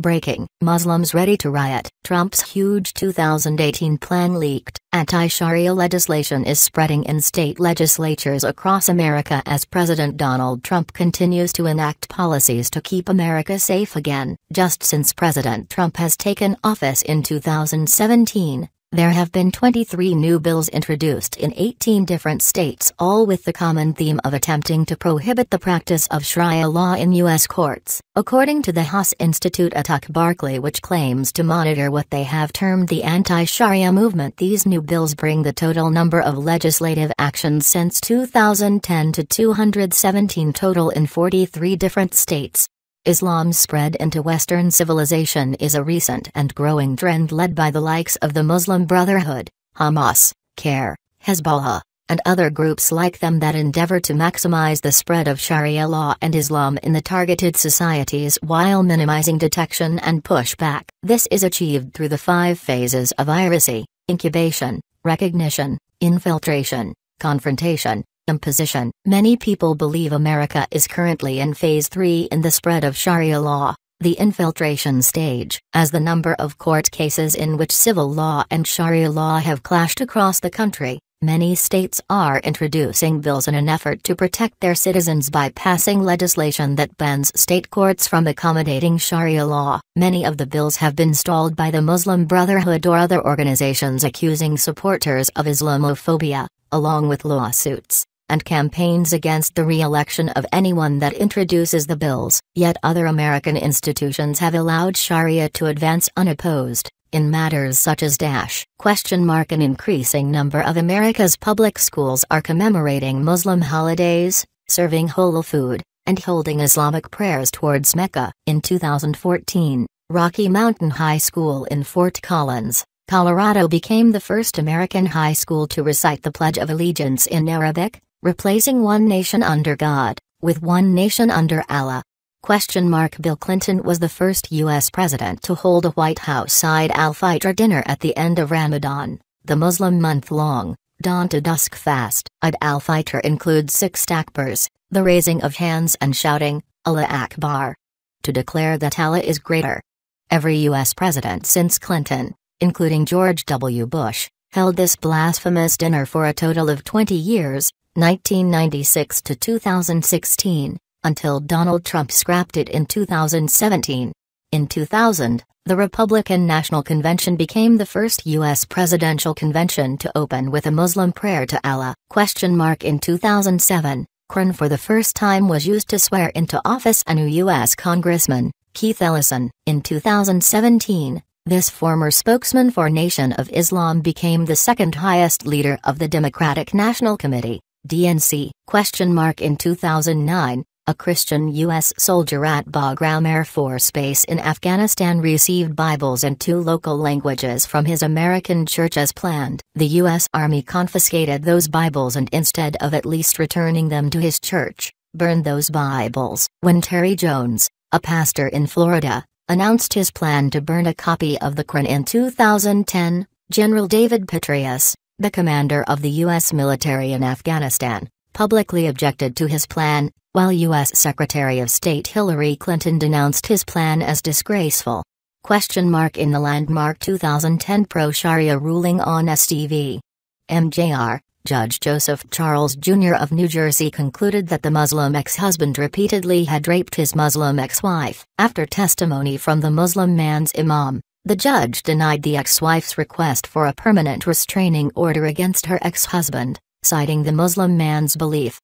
Breaking Muslims ready to riot. Trump's huge 2018 plan leaked. Anti Sharia legislation is spreading in state legislatures across America as President Donald Trump continues to enact policies to keep America safe again. Just since President Trump has taken office in 2017, there have been 23 new bills introduced in 18 different states, all with the common theme of attempting to prohibit the practice of Sharia law in U.S. courts, according to the Haas Institute at Atak Barclay, which claims to monitor what they have termed the anti Sharia movement. These new bills bring the total number of legislative actions since 2010 to 217 total in 43 different states, Islam's spread into Western civilization is a recent and growing trend led by the likes of the Muslim Brotherhood, Hamas, CARE, Hezbollah, and other groups like them that endeavor to maximize the spread of Sharia law and Islam in the targeted societies while minimizing detection and pushback. This is achieved through the five phases of iracy, incubation, recognition, infiltration, confrontation, Imposition Many people believe America is currently in Phase 3 in the spread of Sharia law, the infiltration stage, as the number of court cases in which civil law and Sharia law have clashed across the country. Many states are introducing bills in an effort to protect their citizens by passing legislation that bans state courts from accommodating Sharia law. Many of the bills have been stalled by the Muslim Brotherhood or other organizations accusing supporters of Islamophobia, along with lawsuits and campaigns against the re-election of anyone that introduces the bills, yet other American institutions have allowed Sharia to advance unopposed, in matters such as Dash, question mark an increasing number of America's public schools are commemorating Muslim holidays, serving halal food, and holding Islamic prayers towards Mecca. In 2014, Rocky Mountain High School in Fort Collins, Colorado became the first American high school to recite the Pledge of Allegiance in Arabic, replacing one nation under God with one nation under Allah. Question mark Bill Clinton was the first U.S. president to hold a White House side al-Fitr dinner at the end of Ramadan, the Muslim month-long, dawn to dusk fast. al-Fitr includes six takbirs, the raising of hands and shouting, Allah Akbar, to declare that Allah is greater. Every U.S. president since Clinton, including George W. Bush, held this blasphemous dinner for a total of 20 years, 1996 to 2016, until Donald Trump scrapped it in 2017. In 2000, the Republican National Convention became the first U.S. presidential convention to open with a Muslim prayer to Allah, question mark in 2007, Qur'an for the first time was used to swear into office a new U.S. Congressman, Keith Ellison. In 2017, this former spokesman for Nation of Islam became the second highest leader of the Democratic National Committee. DNC, question mark in 2009, a Christian U.S. soldier at Bagram Air Force Base in Afghanistan received Bibles in two local languages from his American church as planned. The U.S. Army confiscated those Bibles and instead of at least returning them to his church, burned those Bibles. When Terry Jones, a pastor in Florida, announced his plan to burn a copy of the Quran in 2010, General David Petraeus, the commander of the U.S. military in Afghanistan, publicly objected to his plan, while U.S. Secretary of State Hillary Clinton denounced his plan as disgraceful. Question mark in the landmark 2010 pro Sharia ruling on STV. MJR, Judge Joseph Charles Jr. of New Jersey concluded that the Muslim ex-husband repeatedly had raped his Muslim ex-wife, after testimony from the Muslim man's imam. The judge denied the ex-wife's request for a permanent restraining order against her ex-husband, citing the Muslim man's belief